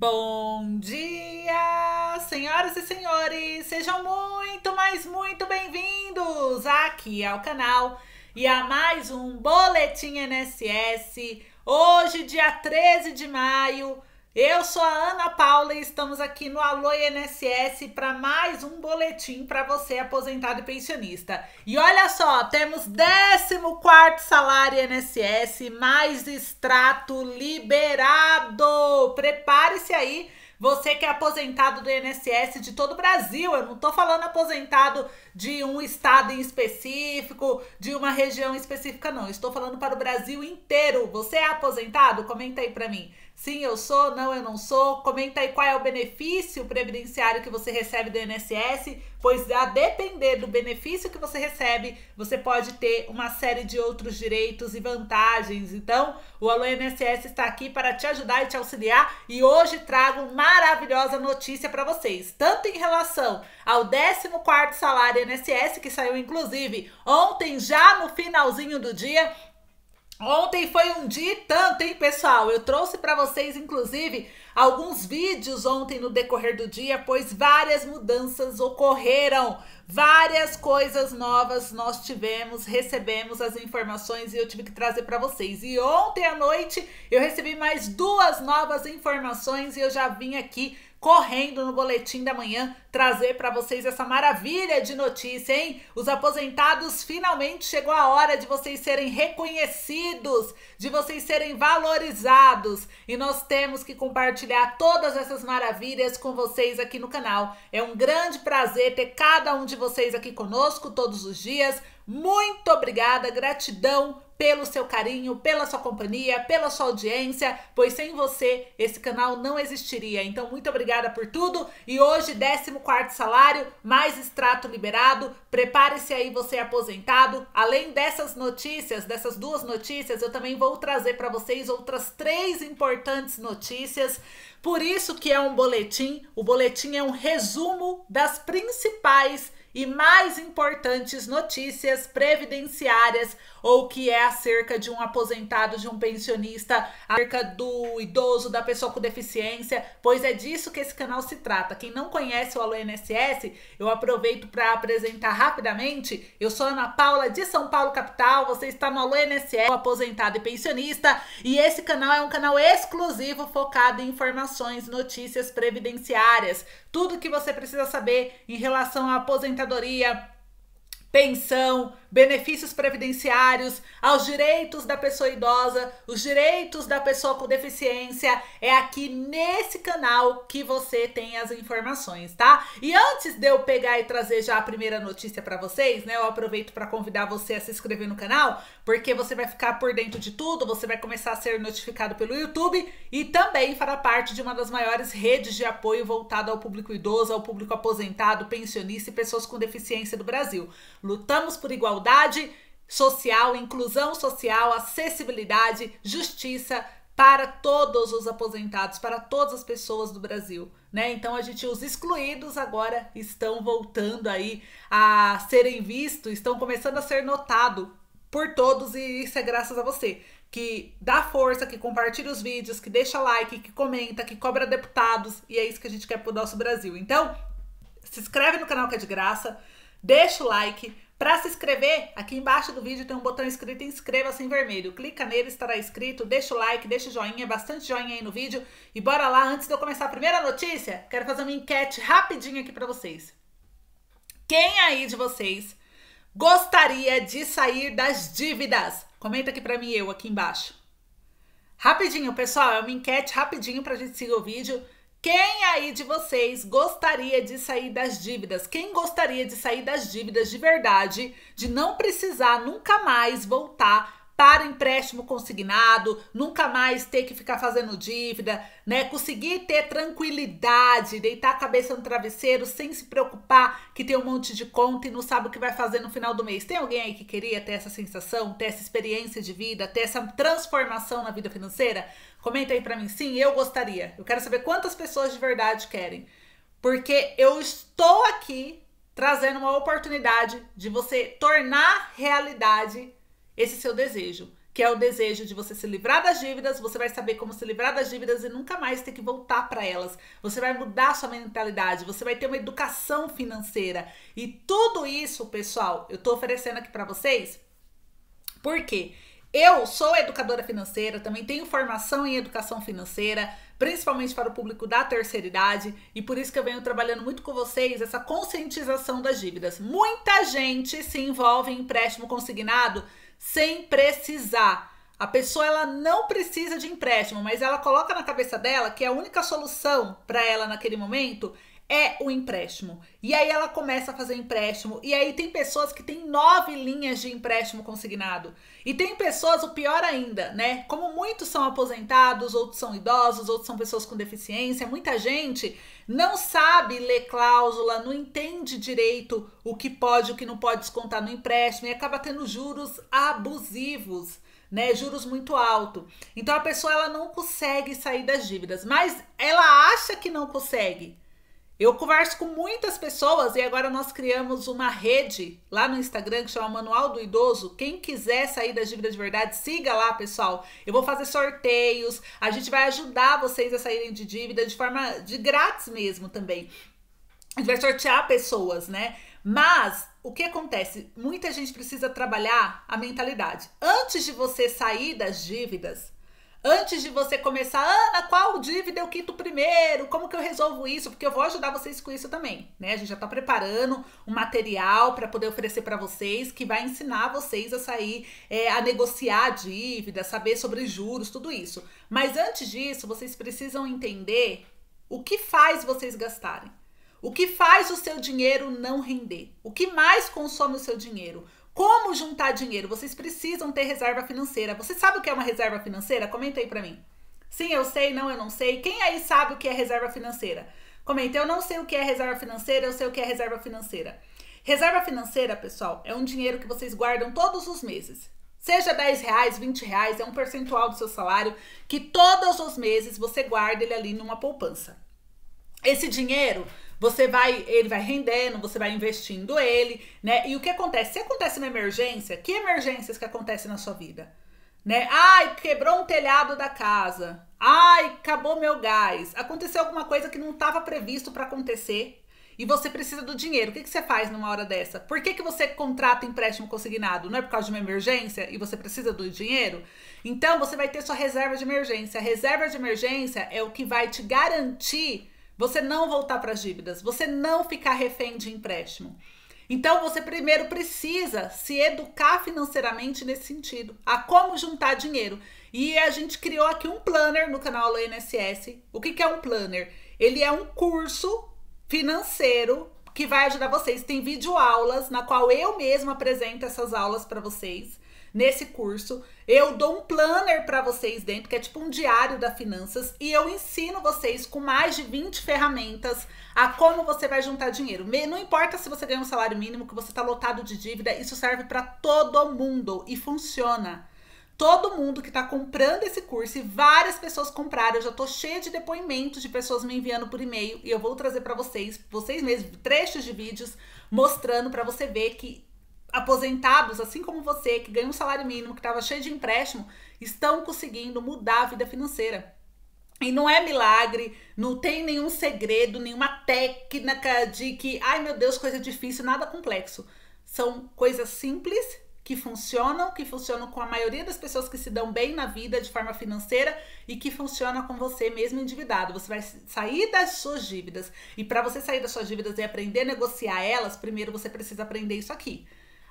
Bom dia, senhoras e senhores! Sejam muito, mas muito bem-vindos aqui ao canal e a mais um Boletim NSS. Hoje, dia 13 de maio, eu sou a Ana Paula e estamos aqui no Alô INSS para mais um boletim para você aposentado e pensionista. E olha só, temos 14º salário INSS mais extrato liberado. Prepare-se aí, você que é aposentado do INSS de todo o Brasil, eu não estou falando aposentado de um estado em específico, de uma região específica não, estou falando para o Brasil inteiro. Você é aposentado? Comenta aí para mim. Sim, eu sou, não, eu não sou. Comenta aí qual é o benefício previdenciário que você recebe do INSS, pois a depender do benefício que você recebe, você pode ter uma série de outros direitos e vantagens. Então, o Alô INSS está aqui para te ajudar e te auxiliar e hoje trago maravilhosa notícia para vocês, tanto em relação ao 14º salário INSS que saiu inclusive ontem já no finalzinho do dia, Ontem foi um dia e tanto, hein, pessoal? Eu trouxe para vocês, inclusive, alguns vídeos ontem no decorrer do dia, pois várias mudanças ocorreram, várias coisas novas nós tivemos, recebemos as informações e eu tive que trazer para vocês. E ontem à noite eu recebi mais duas novas informações e eu já vim aqui correndo no boletim da manhã trazer para vocês essa maravilha de notícia, hein? Os aposentados finalmente chegou a hora de vocês serem reconhecidos, de vocês serem valorizados. E nós temos que compartilhar todas essas maravilhas com vocês aqui no canal. É um grande prazer ter cada um de vocês aqui conosco todos os dias. Muito obrigada, gratidão pelo seu carinho, pela sua companhia, pela sua audiência, pois sem você esse canal não existiria. Então, muito obrigada por tudo. E hoje, 14 salário, mais extrato liberado. Prepare-se aí, você é aposentado. Além dessas notícias, dessas duas notícias, eu também vou trazer para vocês outras três importantes notícias. Por isso que é um boletim. O boletim é um resumo das principais e mais importantes notícias previdenciárias ou que é acerca de um aposentado, de um pensionista, acerca do idoso, da pessoa com deficiência, pois é disso que esse canal se trata. Quem não conhece o Alô INSS, eu aproveito para apresentar rapidamente. Eu sou Ana Paula de São Paulo capital, você está no Alô INSS, aposentado e pensionista, e esse canal é um canal exclusivo focado em informações, notícias previdenciárias, tudo que você precisa saber em relação à aposentadoria aposentadoria, pensão, benefícios previdenciários, aos direitos da pessoa idosa, os direitos da pessoa com deficiência. É aqui nesse canal que você tem as informações, tá? E antes de eu pegar e trazer já a primeira notícia para vocês, né, eu aproveito para convidar você a se inscrever no canal, porque você vai ficar por dentro de tudo, você vai começar a ser notificado pelo YouTube e também fará parte de uma das maiores redes de apoio voltada ao público idoso, ao público aposentado, pensionista e pessoas com deficiência do Brasil. Lutamos por igualdade social, inclusão social, acessibilidade, justiça para todos os aposentados, para todas as pessoas do Brasil. Né? Então a gente os excluídos agora estão voltando aí a serem vistos, estão começando a ser notados por todos e isso é graças a você que dá força, que compartilha os vídeos, que deixa like, que comenta, que cobra deputados e é isso que a gente quer pro nosso Brasil. Então, se inscreve no canal que é de graça, deixa o like. Para se inscrever, aqui embaixo do vídeo tem um botão escrito inscreva-se em vermelho. Clica nele, estará escrito, deixa o like, deixa o joinha, bastante joinha aí no vídeo. E bora lá, antes de eu começar a primeira notícia, quero fazer uma enquete rapidinha aqui para vocês. Quem aí de vocês Gostaria de sair das dívidas? Comenta aqui para mim eu aqui embaixo. Rapidinho, pessoal, é uma enquete rapidinho para a gente seguir o vídeo. Quem aí de vocês gostaria de sair das dívidas? Quem gostaria de sair das dívidas de verdade, de não precisar nunca mais voltar para empréstimo consignado, nunca mais ter que ficar fazendo dívida, né? Conseguir ter tranquilidade, deitar a cabeça no travesseiro sem se preocupar que tem um monte de conta e não sabe o que vai fazer no final do mês. Tem alguém aí que queria ter essa sensação, ter essa experiência de vida, ter essa transformação na vida financeira? Comenta aí para mim, sim, eu gostaria. Eu quero saber quantas pessoas de verdade querem. Porque eu estou aqui trazendo uma oportunidade de você tornar realidade esse é seu desejo, que é o desejo de você se livrar das dívidas, você vai saber como se livrar das dívidas e nunca mais ter que voltar para elas. Você vai mudar sua mentalidade, você vai ter uma educação financeira. E tudo isso, pessoal, eu estou oferecendo aqui para vocês. Por quê? Eu sou educadora financeira, também tenho formação em educação financeira, principalmente para o público da terceira idade, e por isso que eu venho trabalhando muito com vocês essa conscientização das dívidas. Muita gente se envolve em empréstimo consignado sem precisar. A pessoa ela não precisa de empréstimo, mas ela coloca na cabeça dela que é a única solução para ela naquele momento é o empréstimo. E aí ela começa a fazer empréstimo. E aí tem pessoas que têm nove linhas de empréstimo consignado. E tem pessoas, o pior ainda, né? Como muitos são aposentados, outros são idosos, outros são pessoas com deficiência, muita gente não sabe ler cláusula, não entende direito o que pode, o que não pode descontar no empréstimo e acaba tendo juros abusivos. Né, juros muito alto. Então a pessoa ela não consegue sair das dívidas, mas ela acha que não consegue eu converso com muitas pessoas e agora nós criamos uma rede lá no Instagram que chama Manual do Idoso. Quem quiser sair da dívida de verdade, siga lá, pessoal. Eu vou fazer sorteios, a gente vai ajudar vocês a saírem de dívida de forma de grátis mesmo também. A gente vai sortear pessoas, né? Mas o que acontece? Muita gente precisa trabalhar a mentalidade. Antes de você sair das dívidas, Antes de você começar, Ana, qual dívida eu quito primeiro? Como que eu resolvo isso? Porque eu vou ajudar vocês com isso também, né? A gente já tá preparando um material para poder oferecer para vocês que vai ensinar vocês a sair, é, a negociar a dívida, saber sobre juros, tudo isso. Mas antes disso, vocês precisam entender o que faz vocês gastarem. O que faz o seu dinheiro não render? O que mais consome o seu dinheiro? Como juntar dinheiro? Vocês precisam ter reserva financeira. Você sabe o que é uma reserva financeira? Comenta aí para mim. Sim, eu sei, não, eu não sei. Quem aí sabe o que é reserva financeira? Comenta, eu não sei o que é reserva financeira, eu sei o que é reserva financeira. Reserva financeira, pessoal, é um dinheiro que vocês guardam todos os meses. Seja 10 reais, 20 reais, é um percentual do seu salário que todos os meses você guarda ele ali numa poupança. Esse dinheiro você vai, ele vai rendendo, você vai investindo ele, né? E o que acontece? Se acontece uma emergência, que emergências que acontecem na sua vida? Né? Ai, quebrou um telhado da casa. Ai, acabou meu gás. Aconteceu alguma coisa que não estava previsto para acontecer e você precisa do dinheiro. O que, que você faz numa hora dessa? Por que, que você contrata empréstimo consignado? Não é por causa de uma emergência e você precisa do dinheiro? Então você vai ter sua reserva de emergência. A reserva de emergência é o que vai te garantir você não voltar para as dívidas, você não ficar refém de empréstimo. Então você primeiro precisa se educar financeiramente nesse sentido, a como juntar dinheiro. E a gente criou aqui um planner no canal do INSS. O que, que é um planner? Ele é um curso financeiro que vai ajudar vocês. Tem vídeo aulas na qual eu mesma apresento essas aulas para vocês nesse curso. Eu dou um planner para vocês dentro, que é tipo um diário da finanças, e eu ensino vocês com mais de 20 ferramentas a como você vai juntar dinheiro. Não importa se você ganha um salário mínimo, que você está lotado de dívida, isso serve para todo mundo e funciona todo mundo que está comprando esse curso e várias pessoas compraram. Eu já estou cheia de depoimentos de pessoas me enviando por e-mail e eu vou trazer para vocês, vocês mesmos, trechos de vídeos mostrando para você ver que aposentados, assim como você, que ganha um salário mínimo, que estava cheio de empréstimo, estão conseguindo mudar a vida financeira. E não é milagre, não tem nenhum segredo, nenhuma técnica de que, ai meu Deus, coisa difícil, nada complexo. São coisas simples que funcionam, que funcionam com a maioria das pessoas que se dão bem na vida de forma financeira e que funciona com você mesmo endividado. Você vai sair das suas dívidas. E para você sair das suas dívidas e aprender a negociar elas, primeiro você precisa aprender isso aqui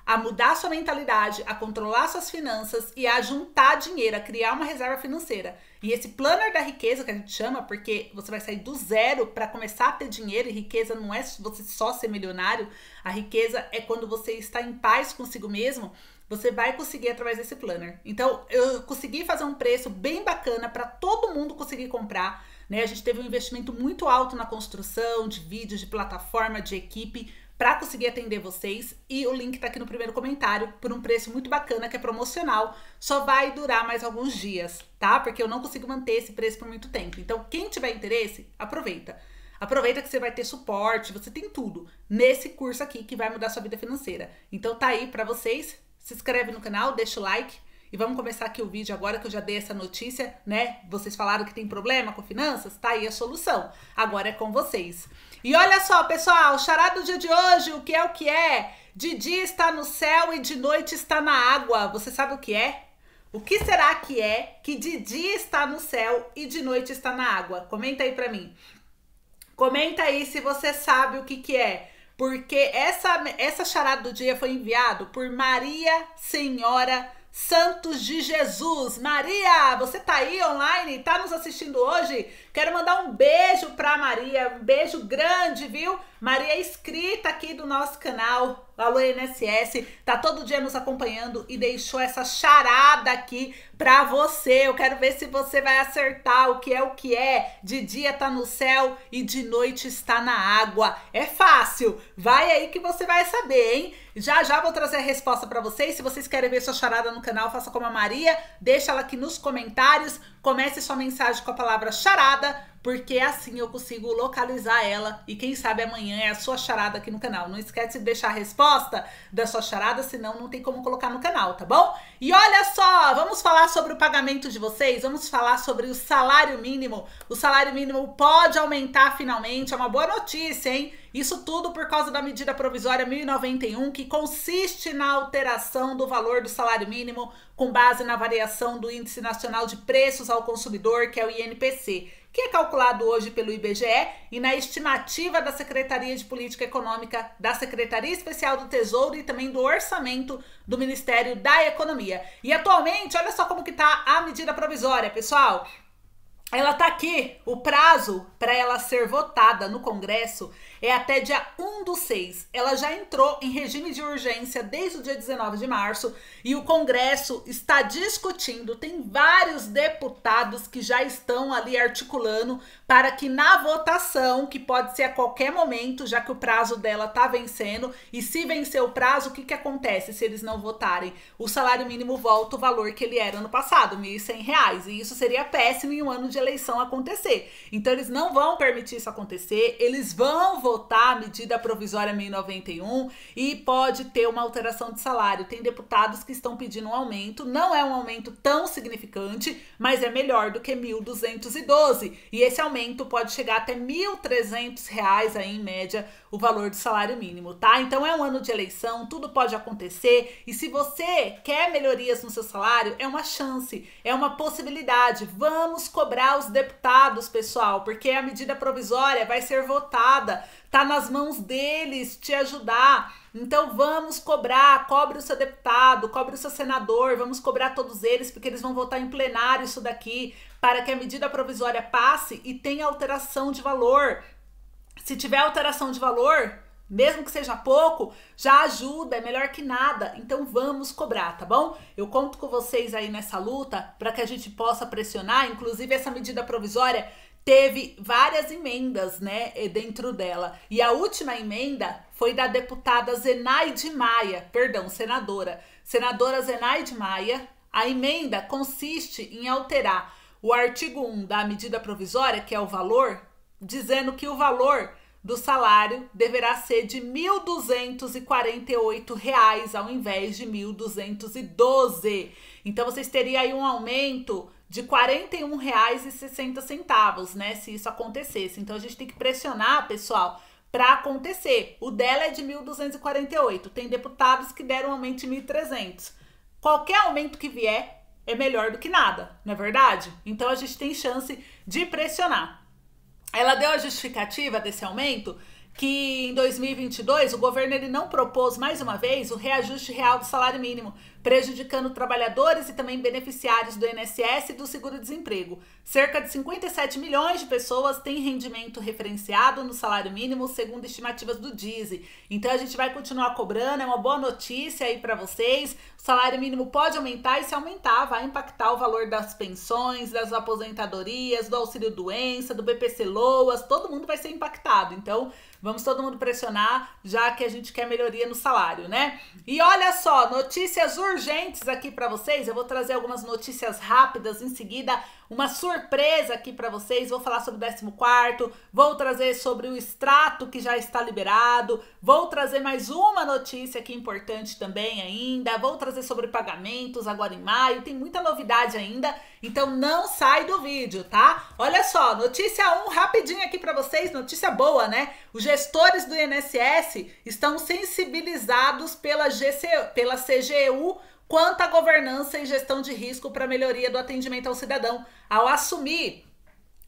a mudar sua mentalidade, a controlar suas finanças e a juntar dinheiro, a criar uma reserva financeira. E esse planner da riqueza que a gente chama, porque você vai sair do zero para começar a ter dinheiro, e riqueza não é você só ser milionário, a riqueza é quando você está em paz consigo mesmo, você vai conseguir através desse planner. Então, eu consegui fazer um preço bem bacana para todo mundo conseguir comprar, né? A gente teve um investimento muito alto na construção de vídeos, de plataforma, de equipe, para conseguir atender vocês. E o link tá aqui no primeiro comentário por um preço muito bacana que é promocional. Só vai durar mais alguns dias, tá? Porque eu não consigo manter esse preço por muito tempo. Então, quem tiver interesse, aproveita. Aproveita que você vai ter suporte, você tem tudo nesse curso aqui que vai mudar sua vida financeira. Então tá aí para vocês. Se inscreve no canal, deixa o like, e vamos começar aqui o vídeo agora que eu já dei essa notícia, né? Vocês falaram que tem problema com finanças, tá aí a solução. Agora é com vocês. E olha só, pessoal, o chará do dia de hoje, o que é o que é? De dia está no céu e de noite está na água. Você sabe o que é? O que será que é que de dia está no céu e de noite está na água? Comenta aí para mim. Comenta aí se você sabe o que que é porque essa, essa charada do dia foi enviado por Maria Senhora Santos de Jesus. Maria, você tá aí online? Tá nos assistindo hoje? Quero mandar um beijo pra Maria, um beijo grande, viu? Maria é inscrita aqui do nosso canal. Alô, INSS, tá todo dia nos acompanhando e deixou essa charada aqui pra você. Eu quero ver se você vai acertar o que é o que é. De dia tá no céu e de noite está na água. É fácil. Vai aí que você vai saber, hein? Já já vou trazer a resposta para vocês. Se vocês querem ver sua charada no canal, faça como a Maria, deixa ela aqui nos comentários. Comece sua mensagem com a palavra charada, porque é assim eu consigo localizar ela e quem sabe amanhã é a sua charada aqui no canal. Não esquece de deixar a resposta da sua charada, senão não tem como colocar no canal, tá bom? E olha só, vamos falar sobre o pagamento de vocês, vamos falar sobre o salário mínimo. O salário mínimo pode aumentar finalmente, é uma boa notícia, hein? Isso tudo por causa da medida provisória 1091, que consiste na alteração do valor do salário mínimo com base na variação do Índice Nacional de Preços ao Consumidor, que é o INPC, que é calculado hoje pelo IBGE e na estimativa da Secretaria de Política Econômica, da Secretaria Especial do Tesouro e também do Orçamento do Ministério da Economia. E atualmente, olha só como que tá a medida provisória, pessoal. Ela tá aqui, o prazo para ela ser votada no Congresso é até dia 1 do 6. Ela já entrou em regime de urgência desde o dia 19 de março e o Congresso está discutindo. Tem vários deputados que já estão ali articulando para que na votação, que pode ser a qualquer momento, já que o prazo dela está vencendo, e se vencer o prazo, o que, que acontece se eles não votarem? O salário mínimo volta o valor que ele era no passado, R$ 1.100. E isso seria péssimo em um ano de eleição acontecer. Então, eles não vão permitir isso acontecer, eles vão votar votar a medida provisória 1091 e pode ter uma alteração de salário. Tem deputados que estão pedindo um aumento, não é um aumento tão significante, mas é melhor do que 1.212. E esse aumento pode chegar até R$ 1.300 aí em média o valor do salário mínimo, tá? Então é um ano de eleição, tudo pode acontecer e se você quer melhorias no seu salário, é uma chance, é uma possibilidade. Vamos cobrar os deputados, pessoal, porque a medida provisória vai ser votada, tá nas mãos deles te ajudar. Então vamos cobrar, cobre o seu deputado, cobre o seu senador, vamos cobrar todos eles, porque eles vão votar em plenário isso daqui, para que a medida provisória passe e tenha alteração de valor. Se tiver alteração de valor, mesmo que seja pouco, já ajuda, é melhor que nada. Então vamos cobrar, tá bom? Eu conto com vocês aí nessa luta para que a gente possa pressionar. Inclusive, essa medida provisória teve várias emendas, né, eh, dentro dela. E a última emenda foi da deputada Zenaide Maia, perdão, senadora. Senadora Zenaide Maia, a emenda consiste em alterar o artigo 1 da medida provisória, que é o valor, dizendo que o valor do salário deverá ser de R$ 1.248 reais ao invés de 1.212. Então vocês teriam aí um aumento de R$ 41,60, né, se isso acontecesse. Então a gente tem que pressionar, pessoal, para acontecer. O dela é de 1.248. Tem deputados que deram um aumento de 1.300. Qualquer aumento que vier é melhor do que nada, não é verdade? Então a gente tem chance de pressionar. Ela deu a justificativa desse aumento que em 2022 o governo ele não propôs mais uma vez o reajuste real do salário mínimo, prejudicando trabalhadores e também beneficiários do INSS e do seguro-desemprego. Cerca de 57 milhões de pessoas têm rendimento referenciado no salário mínimo, segundo estimativas do DISE. Então a gente vai continuar cobrando, é uma boa notícia aí para vocês. O salário mínimo pode aumentar e se aumentar vai impactar o valor das pensões, das aposentadorias, do auxílio doença, do BPC Loas, todo mundo vai ser impactado. Então, Vamos todo mundo pressionar, já que a gente quer melhoria no salário, né? E olha só, notícias urgentes aqui para vocês. Eu vou trazer algumas notícias rápidas em seguida uma surpresa aqui para vocês. Vou falar sobre o 14, vou trazer sobre o extrato que já está liberado, vou trazer mais uma notícia aqui importante também ainda, vou trazer sobre pagamentos agora em maio, tem muita novidade ainda, então não sai do vídeo, tá? Olha só, notícia 1 rapidinho aqui para vocês, notícia boa, né? Os gestores do INSS estão sensibilizados pela, GC, pela CGU quanto à governança e gestão de risco para melhoria do atendimento ao cidadão, ao assumir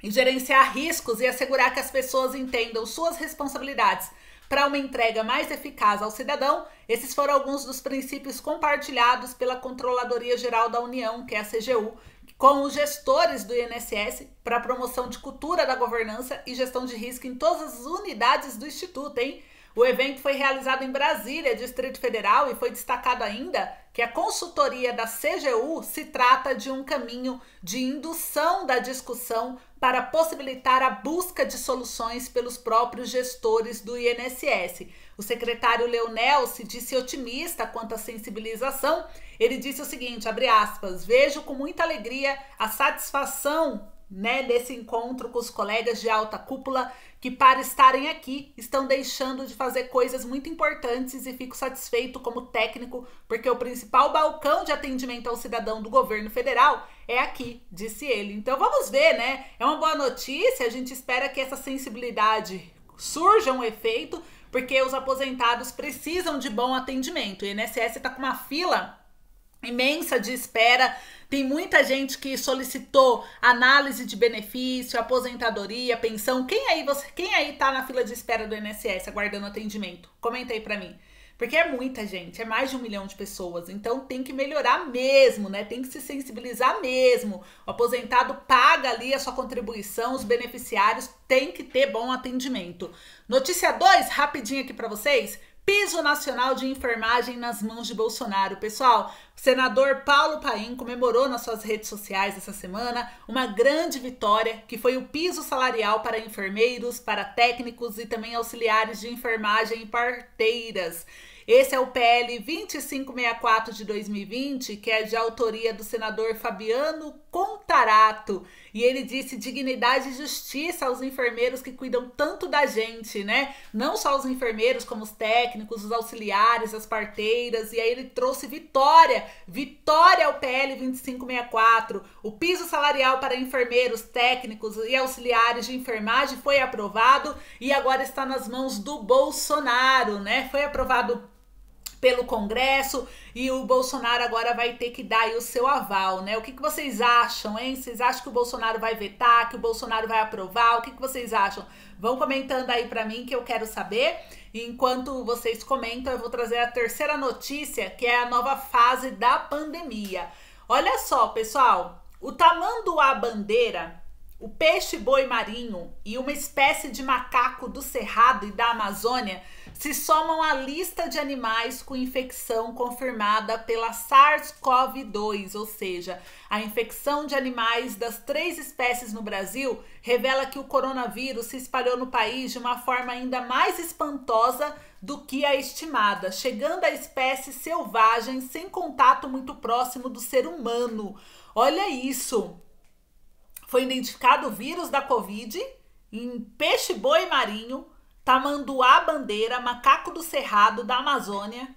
e gerenciar riscos e assegurar que as pessoas entendam suas responsabilidades para uma entrega mais eficaz ao cidadão. Esses foram alguns dos princípios compartilhados pela Controladoria Geral da União, que é a CGU, com os gestores do INSS para a promoção de cultura da governança e gestão de risco em todas as unidades do instituto, hein? O evento foi realizado em Brasília, Distrito Federal, e foi destacado ainda que a consultoria da CGU se trata de um caminho de indução da discussão para possibilitar a busca de soluções pelos próprios gestores do INSS. O secretário Leonel se disse otimista quanto à sensibilização. Ele disse o seguinte, aspas, vejo com muita alegria a satisfação né, desse encontro com os colegas de alta cúpula que para estarem aqui estão deixando de fazer coisas muito importantes e fico satisfeito como técnico, porque o principal balcão de atendimento ao cidadão do governo federal é aqui, disse ele. Então vamos ver, né? É uma boa notícia, a gente espera que essa sensibilidade surja um efeito, porque os aposentados precisam de bom atendimento. O INSS está com uma fila imensa de espera. Tem muita gente que solicitou análise de benefício, aposentadoria, pensão. Quem aí você, quem aí tá na fila de espera do INSS aguardando atendimento? Comenta aí para mim. Porque é muita gente, é mais de um milhão de pessoas. Então tem que melhorar mesmo, né? Tem que se sensibilizar mesmo. O aposentado paga ali a sua contribuição, os beneficiários têm que ter bom atendimento. Notícia 2, rapidinho aqui para vocês piso nacional de enfermagem nas mãos de Bolsonaro. Pessoal, o senador Paulo Paim comemorou nas suas redes sociais essa semana uma grande vitória, que foi o piso salarial para enfermeiros, para técnicos e também auxiliares de enfermagem e parteiras. Esse é o PL 2564 de 2020, que é de autoria do senador Fabiano Contarato. E ele disse dignidade e justiça aos enfermeiros que cuidam tanto da gente, né? Não só os enfermeiros, como os técnicos, os auxiliares, as parteiras. E aí ele trouxe vitória, vitória ao PL 2564. O piso salarial para enfermeiros, técnicos e auxiliares de enfermagem foi aprovado e agora está nas mãos do Bolsonaro, né? Foi aprovado pelo Congresso e o Bolsonaro agora vai ter que dar o seu aval, né? O que, que vocês acham, hein? Vocês acham que o Bolsonaro vai vetar, que o Bolsonaro vai aprovar? O que, que vocês acham? Vão comentando aí para mim que eu quero saber. enquanto vocês comentam, eu vou trazer a terceira notícia, que é a nova fase da pandemia. Olha só, pessoal, o tamanho da bandeira o peixe-boi marinho e uma espécie de macaco do Cerrado e da Amazônia se somam à lista de animais com infecção confirmada pela SARS-CoV-2, ou seja, a infecção de animais das três espécies no Brasil revela que o coronavírus se espalhou no país de uma forma ainda mais espantosa do que a estimada, chegando a espécies selvagens sem contato muito próximo do ser humano. Olha isso! foi identificado o vírus da Covid em peixe boi marinho, tamanduá bandeira, macaco do cerrado da Amazônia.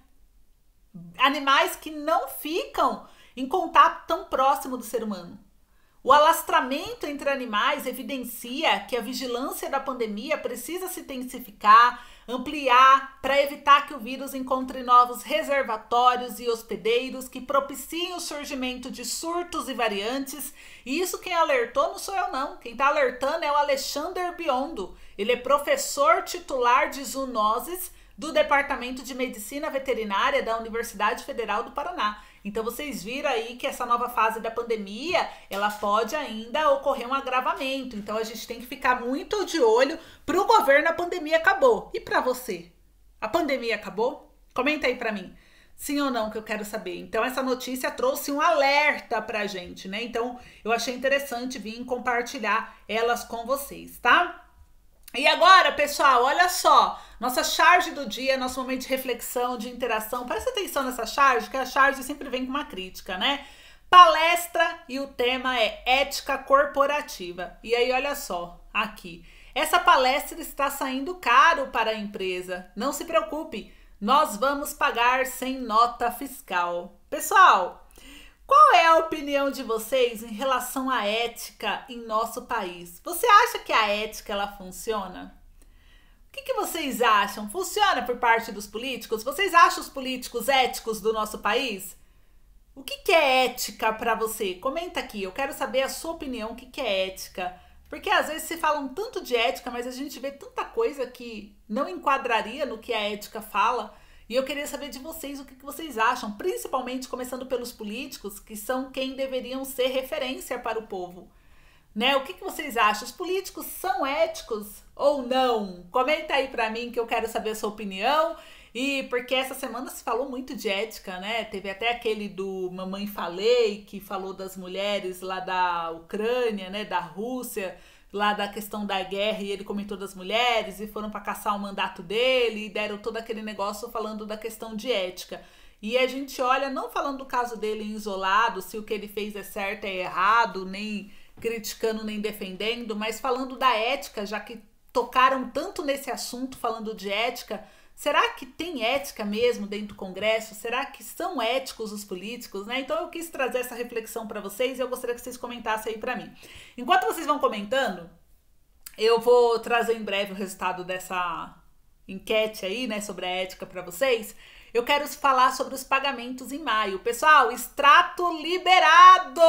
Animais que não ficam em contato tão próximo do ser humano. O alastramento entre animais evidencia que a vigilância da pandemia precisa se intensificar, ampliar, para evitar que o vírus encontre novos reservatórios e hospedeiros que propiciem o surgimento de surtos e variantes. E isso quem alertou não sou eu, não. Quem está alertando é o Alexander Biondo. Ele é professor titular de zoonoses do Departamento de Medicina Veterinária da Universidade Federal do Paraná. Então vocês viram aí que essa nova fase da pandemia, ela pode ainda ocorrer um agravamento. Então a gente tem que ficar muito de olho para o governo a pandemia acabou. E para você? A pandemia acabou? Comenta aí para mim. Sim ou não, que eu quero saber. Então, essa notícia trouxe um alerta pra gente, né? Então, eu achei interessante vir compartilhar elas com vocês, tá? E agora, pessoal, olha só. Nossa charge do dia, nosso momento de reflexão, de interação. Presta atenção nessa charge, que a charge sempre vem com uma crítica, né? Palestra e o tema é ética corporativa. E aí, olha só, aqui. Essa palestra está saindo caro para a empresa. Não se preocupe, nós vamos pagar sem nota fiscal. Pessoal, qual é a opinião de vocês em relação à ética em nosso país? Você acha que a ética ela funciona? O que, que vocês acham? Funciona por parte dos políticos? Vocês acham os políticos éticos do nosso país? O que, que é ética para você? Comenta aqui, eu quero saber a sua opinião, o que, que é ética. Porque às vezes se fala um tanto de ética, mas a gente vê tanta coisa que não enquadraria no que a ética fala. E eu queria saber de vocês o que vocês acham, principalmente começando pelos políticos, que são quem deveriam ser referência para o povo. Né? O que, que vocês acham? Os políticos são éticos ou não? Comenta aí para mim que eu quero saber a sua opinião. E porque essa semana se falou muito de ética, né? Teve até aquele do Mamãe Falei, que falou das mulheres lá da Ucrânia, né? Da Rússia lá da questão da guerra e ele comentou das mulheres e foram para caçar o mandato dele e deram todo aquele negócio falando da questão de ética. E a gente olha, não falando do caso dele isolado, se o que ele fez é certo, é errado, nem criticando, nem defendendo, mas falando da ética, já que tocaram tanto nesse assunto falando de ética. Será que tem ética mesmo dentro do Congresso? Será que são éticos os políticos? Né? Então eu quis trazer essa reflexão para vocês e eu gostaria que vocês comentassem aí para mim. Enquanto vocês vão comentando, eu vou trazer em breve o resultado dessa enquete aí, né, sobre a ética para vocês. Eu quero falar sobre os pagamentos em maio. Pessoal, extrato liberado!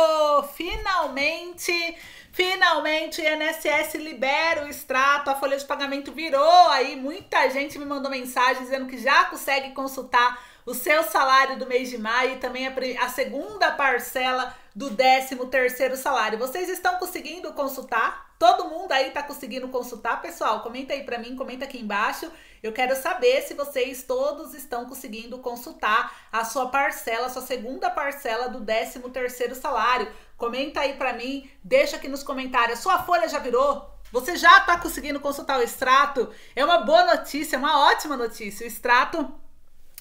Finalmente! Finalmente, o INSS libera o extrato, a folha de pagamento virou aí. Muita gente me mandou mensagem dizendo que já consegue consultar o seu salário do mês de maio e também a, segunda parcela do 13º salário. Vocês estão conseguindo consultar? Todo mundo aí tá conseguindo consultar? Pessoal, comenta aí para mim, comenta aqui embaixo. Eu quero saber se vocês todos estão conseguindo consultar a sua parcela, a sua segunda parcela do 13º salário. Comenta aí para mim, deixa aqui nos comentários. Sua folha já virou? Você já está conseguindo consultar o extrato? É uma boa notícia, é uma ótima notícia. O extrato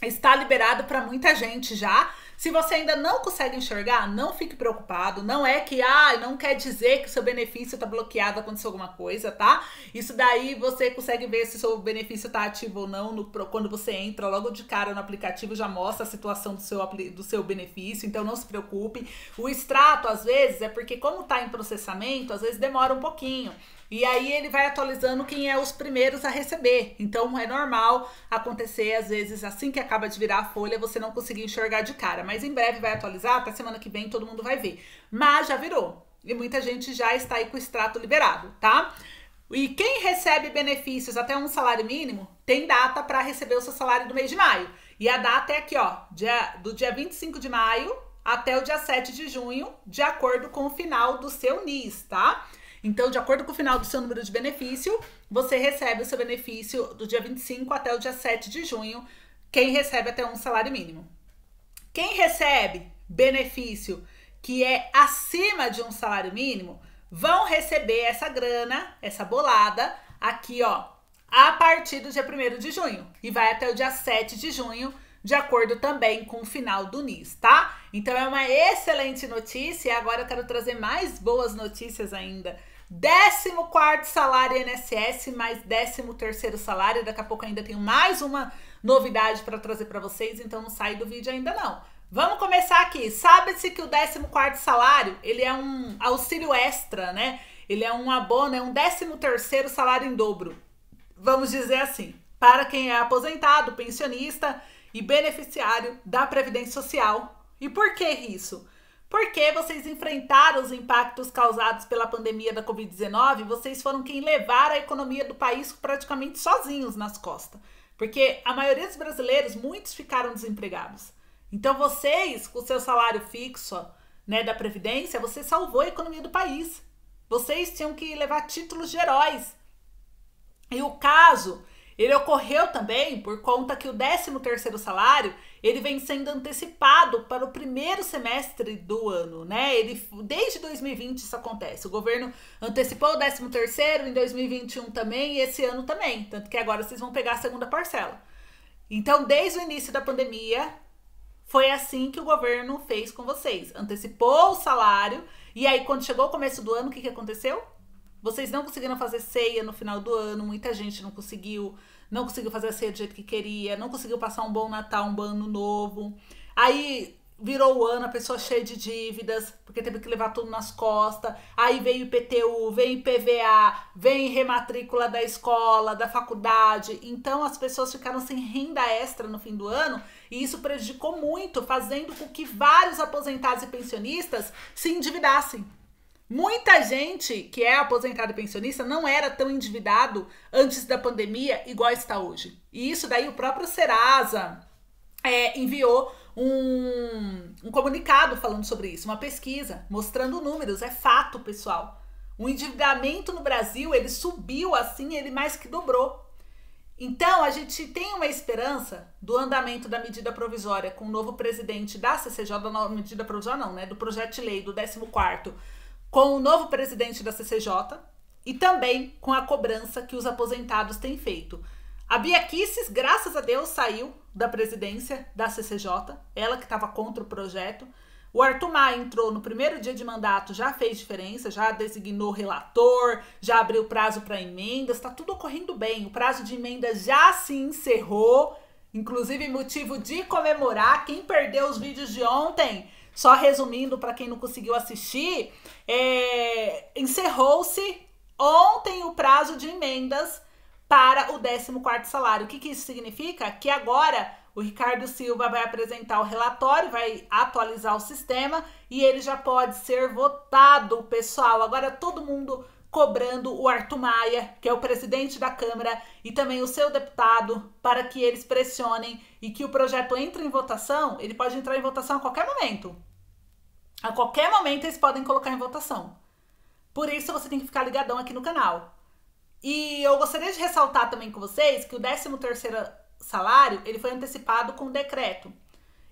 está liberado para muita gente já. Se você ainda não consegue enxergar, não fique preocupado. Não é que, ah, não quer dizer que seu benefício está bloqueado, aconteceu alguma coisa, tá? Isso daí você consegue ver se seu benefício está ativo ou não. No, quando você entra logo de cara no aplicativo, já mostra a situação do seu, do seu benefício. Então não se preocupe. O extrato, às vezes, é porque, como está em processamento, às vezes demora um pouquinho. E aí ele vai atualizando quem é os primeiros a receber. Então é normal acontecer, às vezes, assim que acaba de virar a folha, você não conseguir enxergar de cara. Mas em breve vai atualizar, até semana que vem todo mundo vai ver. Mas já virou. E muita gente já está aí com o extrato liberado, tá? E quem recebe benefícios até um salário mínimo tem data para receber o seu salário do mês de maio. E a data é aqui, ó, dia, do dia 25 de maio até o dia 7 de junho, de acordo com o final do seu NIS, tá? Então, de acordo com o final do seu número de benefício, você recebe o seu benefício do dia 25 até o dia 7 de junho, quem recebe até um salário mínimo. Quem recebe benefício que é acima de um salário mínimo, vão receber essa grana, essa bolada, aqui, ó, a partir do dia 1 de junho. E vai até o dia 7 de junho, de acordo também com o final do NIS, tá? Então é uma excelente notícia. Agora eu quero trazer mais boas notícias ainda 14 salário INSS, mais 13 salário. Daqui a pouco ainda tenho mais uma novidade para trazer para vocês, então não sai do vídeo ainda não. Vamos começar aqui. Sabe-se que o 14 salário, ele é um auxílio extra, né? Ele é um abono, é um 13 terceiro salário em dobro. Vamos dizer assim, para quem é aposentado, pensionista e beneficiário da Previdência Social. E por que isso? Porque vocês enfrentaram os impactos causados pela pandemia da Covid-19, vocês foram quem levaram a economia do país praticamente sozinhos nas costas. Porque a maioria dos brasileiros, muitos ficaram desempregados. Então vocês, com o seu salário fixo né, da Previdência, você salvou a economia do país. Vocês tinham que levar títulos de heróis. E o caso, ele ocorreu também por conta que o 13º salário, ele vem sendo antecipado para o primeiro semestre do ano, né? Ele desde 2020 isso acontece. O governo antecipou o 13 terceiro em 2021 também e esse ano também, tanto que agora vocês vão pegar a segunda parcela. Então, desde o início da pandemia, foi assim que o governo fez com vocês. Antecipou o salário e aí quando chegou o começo do ano, o que, que aconteceu? Vocês não conseguiram fazer ceia no final do ano, muita gente não conseguiu não conseguiu fazer a ceia do jeito que queria, não conseguiu passar um bom Natal, um bom ano novo. Aí virou o ano, a pessoa cheia de dívidas, porque teve que levar tudo nas costas. Aí vem IPTU, vem PVA, vem rematrícula da escola, da faculdade. Então as pessoas ficaram sem renda extra no fim do ano e isso prejudicou muito, fazendo com que vários aposentados e pensionistas se endividassem. Muita gente que é aposentado e pensionista não era tão endividado antes da pandemia igual está hoje. E isso daí o próprio Serasa é, enviou um, um comunicado falando sobre isso, uma pesquisa mostrando números, é fato, pessoal. O endividamento no Brasil ele subiu assim, ele mais que dobrou. Então, a gente tem uma esperança do andamento da medida provisória com o novo presidente da CCJ, da medida provisória não, né, do projeto de lei do 14 com o novo presidente da CCJ e também com a cobrança que os aposentados têm feito. A Bia Kisses, graças a Deus, saiu da presidência da CCJ, ela que estava contra o projeto. O Arthur Maia entrou no primeiro dia de mandato, já fez diferença, já designou relator, já abriu prazo para emendas, está tudo ocorrendo bem. O prazo de emendas já se encerrou, inclusive motivo de comemorar. Quem perdeu os vídeos de ontem só resumindo, para quem não conseguiu assistir, é, encerrou-se ontem o prazo de emendas para o 14 salário. O que, que isso significa? Que agora o Ricardo Silva vai apresentar o relatório, vai atualizar o sistema e ele já pode ser votado, pessoal. Agora todo mundo cobrando o Arthur Maia, que é o presidente da Câmara, e também o seu deputado, para que eles pressionem e que o projeto entre em votação. Ele pode entrar em votação a qualquer momento. A qualquer momento eles podem colocar em votação. Por isso você tem que ficar ligadão aqui no canal. E eu gostaria de ressaltar também com vocês que o 13º salário, ele foi antecipado com decreto.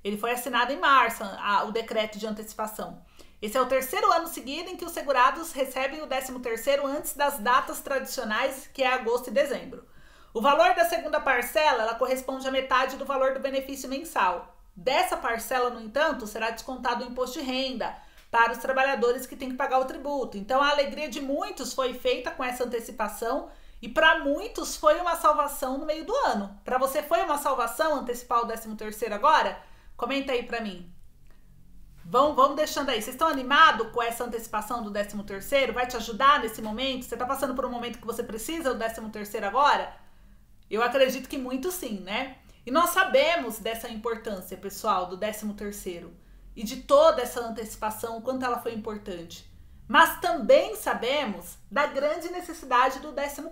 Ele foi assinado em março, a, o decreto de antecipação. Esse é o terceiro ano seguido em que os segurados recebem o 13º antes das datas tradicionais, que é agosto e dezembro. O valor da segunda parcela, ela corresponde à metade do valor do benefício mensal. Dessa parcela, no entanto, será descontado o imposto de renda para os trabalhadores que têm que pagar o tributo. Então, a alegria de muitos foi feita com essa antecipação e para muitos foi uma salvação no meio do ano. Para você foi uma salvação antecipar o 13º agora? Comenta aí para mim. Vão, vão deixando aí. Vocês estão animados com essa antecipação do 13º? Vai te ajudar nesse momento? Você está passando por um momento que você precisa do 13º agora? Eu acredito que muito sim, né? E nós sabemos dessa importância, pessoal, do 13º e de toda essa antecipação, o quanto ela foi importante. Mas também sabemos da grande necessidade do 14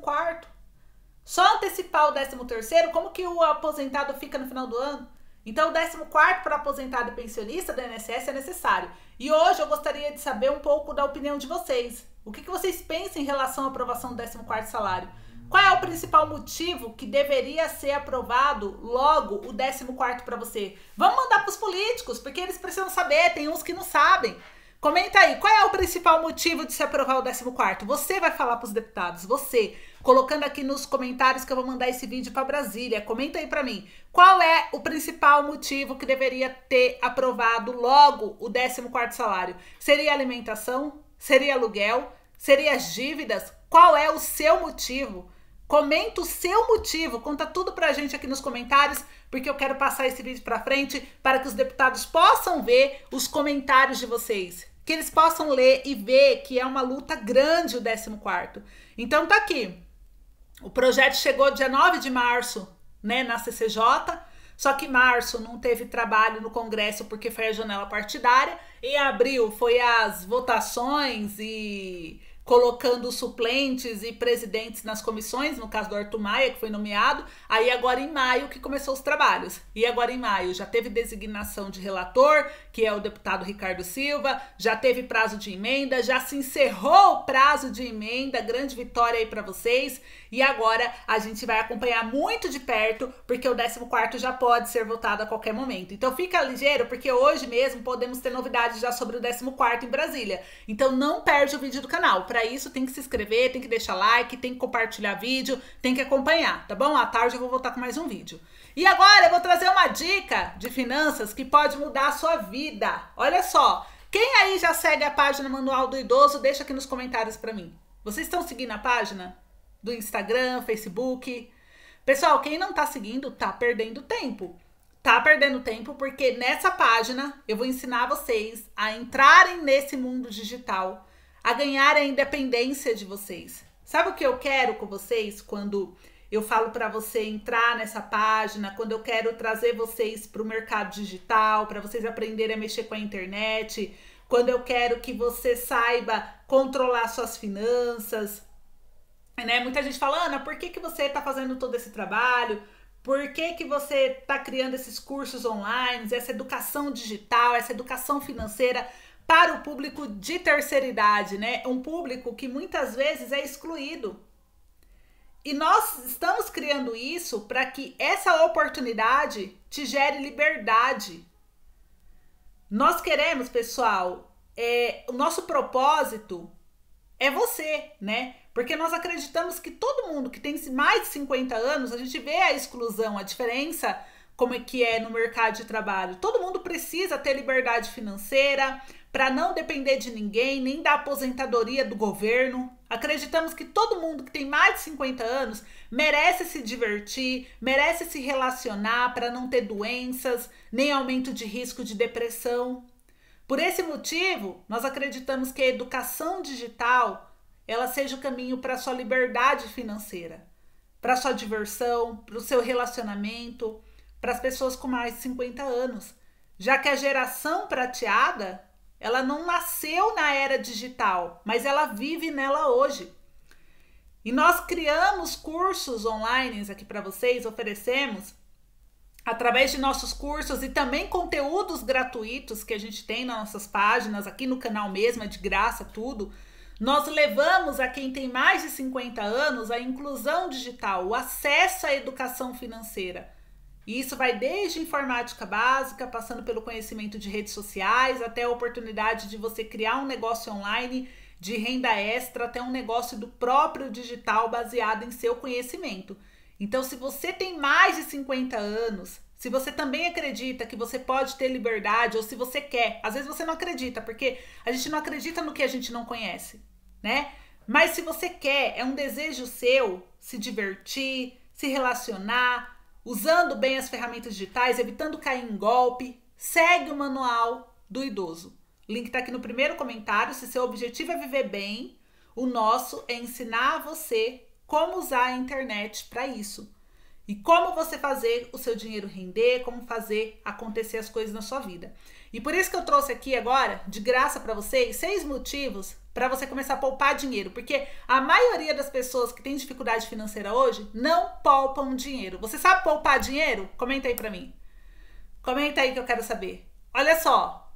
Só antecipar o 13º, como que o aposentado fica no final do ano? Então, o 14 para aposentado e pensionista da INSS é necessário. E hoje eu gostaria de saber um pouco da opinião de vocês. O que, que vocês pensam em relação à aprovação do 14 salário? Qual é o principal motivo que deveria ser aprovado logo o 14 para você? Vamos mandar para os políticos, porque eles precisam saber, tem uns que não sabem. Comenta aí, qual é o principal motivo de se aprovar o 14 Você vai falar para os deputados, você, colocando aqui nos comentários que eu vou mandar esse vídeo para Brasília. Comenta aí para mim, qual é o principal motivo que deveria ter aprovado logo o 14 salário? Seria alimentação? Seria aluguel? Seria as dívidas? Qual é o seu motivo? Comenta o seu motivo, conta tudo pra gente aqui nos comentários, porque eu quero passar esse vídeo pra frente para que os deputados possam ver os comentários de vocês que eles possam ler e ver que é uma luta grande o 14 Então tá aqui. O projeto chegou dia 9 de março, né, na CCJ, só que março não teve trabalho no Congresso porque foi a janela partidária e abril foi as votações e colocando suplentes e presidentes nas comissões, no caso do Arthur Maia, que foi nomeado, aí agora em maio que começou os trabalhos. E agora em maio já teve designação de relator que é o deputado Ricardo Silva, já teve prazo de emenda, já se encerrou o prazo de emenda, grande vitória aí para vocês. E agora a gente vai acompanhar muito de perto, porque o 14 já pode ser votado a qualquer momento. Então fica ligeiro, porque hoje mesmo podemos ter novidades já sobre o 14 em Brasília. Então não perde o vídeo do canal. Para isso tem que se inscrever, tem que deixar like, tem que compartilhar vídeo, tem que acompanhar, tá bom? À tarde eu vou voltar com mais um vídeo. E agora eu vou trazer uma dica de finanças que pode mudar a sua vida. Olha só, quem aí já segue a página Manual do Idoso, deixa aqui nos comentários para mim. Vocês estão seguindo a página do Instagram, Facebook? Pessoal, quem não tá seguindo, tá perdendo tempo. Tá perdendo tempo porque nessa página eu vou ensinar vocês a entrarem nesse mundo digital, a ganharem a independência de vocês. Sabe o que eu quero com vocês quando eu falo para você entrar nessa página quando eu quero trazer vocês para o mercado digital, para vocês aprenderem a mexer com a internet, quando eu quero que você saiba controlar suas finanças. Né? Muita gente fala, Ana, por que, que você está fazendo todo esse trabalho? Por que, que você está criando esses cursos online, essa educação digital, essa educação financeira para o público de terceira idade, né? Um público que muitas vezes é excluído. E nós estamos criando isso para que essa oportunidade te gere liberdade. Nós queremos, pessoal, é, o nosso propósito é você, né? Porque nós acreditamos que todo mundo que tem mais de 50 anos, a gente vê a exclusão, a diferença como é que é no mercado de trabalho. Todo mundo precisa ter liberdade financeira, para não depender de ninguém, nem da aposentadoria do governo. Acreditamos que todo mundo que tem mais de 50 anos merece se divertir, merece se relacionar para não ter doenças, nem aumento de risco de depressão. Por esse motivo, nós acreditamos que a educação digital ela seja o caminho para sua liberdade financeira, para sua diversão, para o seu relacionamento, para as pessoas com mais de 50 anos, já que a geração prateada ela não nasceu na era digital, mas ela vive nela hoje. E nós criamos cursos online aqui para vocês, oferecemos através de nossos cursos e também conteúdos gratuitos que a gente tem nas nossas páginas, aqui no canal mesmo, é de graça tudo. Nós levamos a quem tem mais de 50 anos a inclusão digital, o acesso à educação financeira. E isso vai desde informática básica, passando pelo conhecimento de redes sociais, até a oportunidade de você criar um negócio online de renda extra, até um negócio do próprio digital baseado em seu conhecimento. Então, se você tem mais de 50 anos, se você também acredita que você pode ter liberdade, ou se você quer, às vezes você não acredita, porque a gente não acredita no que a gente não conhece, né? Mas se você quer, é um desejo seu se divertir, se relacionar, usando bem as ferramentas digitais, evitando cair em golpe, segue o manual do idoso. link está aqui no primeiro comentário. Se seu objetivo é viver bem, o nosso é ensinar você como usar a internet para isso. E como você fazer o seu dinheiro render, como fazer acontecer as coisas na sua vida. E por isso que eu trouxe aqui agora, de graça para vocês, seis motivos para você começar a poupar dinheiro, porque a maioria das pessoas que tem dificuldade financeira hoje não poupam dinheiro. Você sabe poupar dinheiro? Comenta aí para mim. Comenta aí que eu quero saber. Olha só.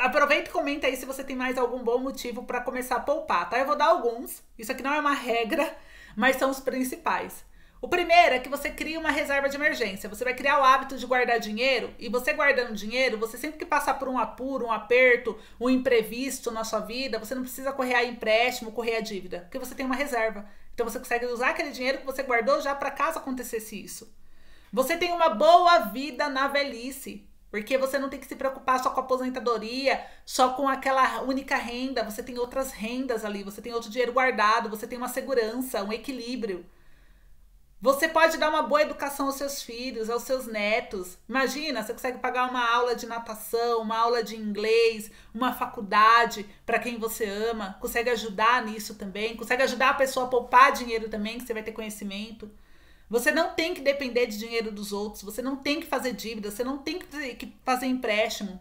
Aproveita e comenta aí se você tem mais algum bom motivo para começar a poupar, tá? Eu vou dar alguns. Isso aqui não é uma regra, mas são os principais. O primeiro é que você cria uma reserva de emergência. Você vai criar o hábito de guardar dinheiro e você guardando dinheiro, você sempre que passar por um apuro, um aperto, um imprevisto na sua vida, você não precisa correr a empréstimo, correr a dívida, porque você tem uma reserva. Então você consegue usar aquele dinheiro que você guardou já para caso acontecesse isso. Você tem uma boa vida na velhice. Porque você não tem que se preocupar só com a aposentadoria, só com aquela única renda. Você tem outras rendas ali, você tem outro dinheiro guardado, você tem uma segurança, um equilíbrio. Você pode dar uma boa educação aos seus filhos, aos seus netos. Imagina, você consegue pagar uma aula de natação, uma aula de inglês, uma faculdade para quem você ama. Consegue ajudar nisso também. Consegue ajudar a pessoa a poupar dinheiro também, que você vai ter conhecimento. Você não tem que depender de dinheiro dos outros. Você não tem que fazer dívida. Você não tem que fazer empréstimo.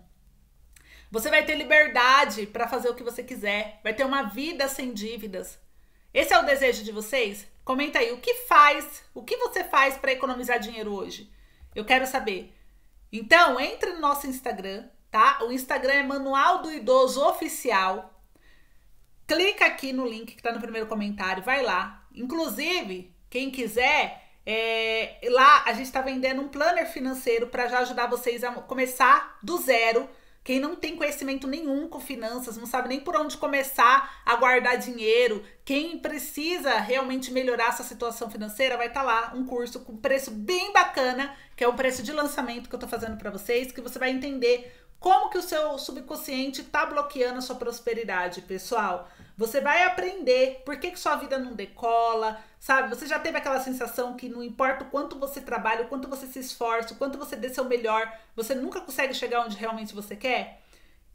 Você vai ter liberdade para fazer o que você quiser. Vai ter uma vida sem dívidas. Esse é o desejo de vocês? Comenta aí o que faz, o que você faz para economizar dinheiro hoje? Eu quero saber. Então, entre no nosso Instagram, tá? O Instagram é Manual do Idoso Oficial. Clica aqui no link que está no primeiro comentário, vai lá. Inclusive, quem quiser, é, lá a gente está vendendo um planner financeiro para já ajudar vocês a começar do zero quem não tem conhecimento nenhum com finanças, não sabe nem por onde começar a guardar dinheiro, quem precisa realmente melhorar essa situação financeira, vai estar tá lá um curso com preço bem bacana, que é o preço de lançamento que eu estou fazendo para vocês, que você vai entender como que o seu subconsciente está bloqueando a sua prosperidade, pessoal. Você vai aprender por que, que sua vida não decola, sabe? Você já teve aquela sensação que não importa o quanto você trabalha, o quanto você se esforça, o quanto você dê seu melhor, você nunca consegue chegar onde realmente você quer?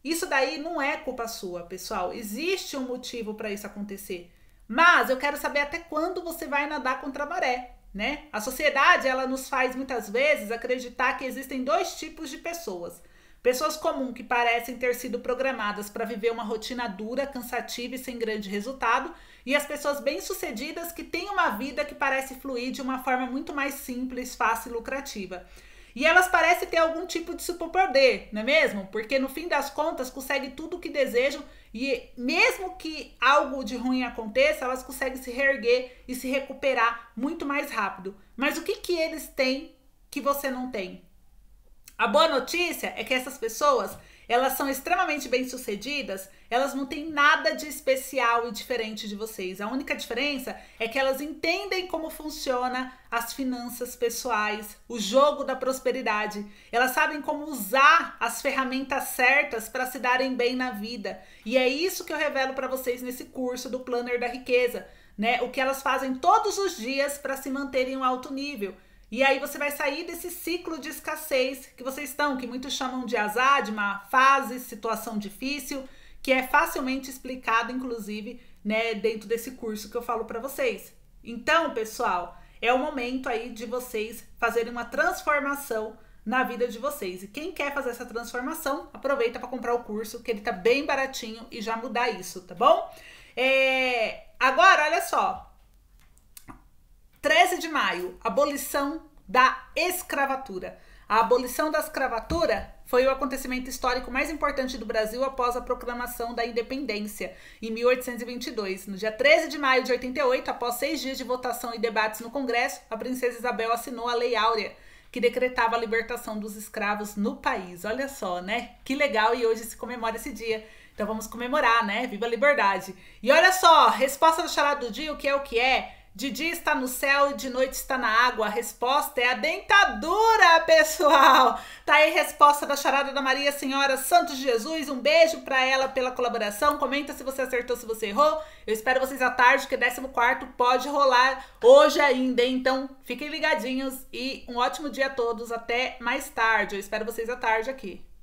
Isso daí não é culpa sua, pessoal. Existe um motivo para isso acontecer. Mas eu quero saber até quando você vai nadar contra a maré, né? A sociedade, ela nos faz muitas vezes acreditar que existem dois tipos de pessoas Pessoas comuns que parecem ter sido programadas para viver uma rotina dura, cansativa e sem grande resultado, e as pessoas bem-sucedidas que têm uma vida que parece fluir de uma forma muito mais simples, fácil e lucrativa. E elas parecem ter algum tipo de superpoder, não é mesmo? Porque no fim das contas conseguem tudo o que desejam e mesmo que algo de ruim aconteça, elas conseguem se reerguer e se recuperar muito mais rápido. Mas o que que eles têm que você não tem? A boa notícia é que essas pessoas, elas são extremamente bem-sucedidas, elas não têm nada de especial e diferente de vocês. A única diferença é que elas entendem como funciona as finanças pessoais, o jogo da prosperidade. Elas sabem como usar as ferramentas certas para se darem bem na vida. E é isso que eu revelo para vocês nesse curso do Planner da Riqueza, né? O que elas fazem todos os dias para se manterem em um alto nível. E aí você vai sair desse ciclo de escassez que vocês estão, que muitos chamam de azar, de uma fase, situação difícil, que é facilmente explicado, inclusive, né, dentro desse curso que eu falo para vocês. Então, pessoal, é o momento aí de vocês fazerem uma transformação na vida de vocês. E quem quer fazer essa transformação, aproveita para comprar o curso, que ele tá bem baratinho e já mudar isso, tá bom? É... Agora, olha só, 13 de maio, abolição da escravatura. A abolição da escravatura foi o acontecimento histórico mais importante do Brasil após a proclamação da independência, em 1822. No dia 13 de maio de 88, após seis dias de votação e debates no Congresso, a princesa Isabel assinou a Lei Áurea, que decretava a libertação dos escravos no país. Olha só, né? Que legal! E hoje se comemora esse dia. Então vamos comemorar, né? Viva a liberdade! E olha só, resposta do chará do dia, o que é o que é? De dia está no céu e de noite está na água. A resposta é a dentadura, pessoal. Tá aí a resposta da charada da Maria Senhora Santos Jesus. Um beijo para ela pela colaboração. Comenta se você acertou, se você errou. Eu espero vocês à tarde, que 14 pode rolar hoje ainda. Então, fiquem ligadinhos e um ótimo dia a todos. Até mais tarde. Eu espero vocês à tarde aqui.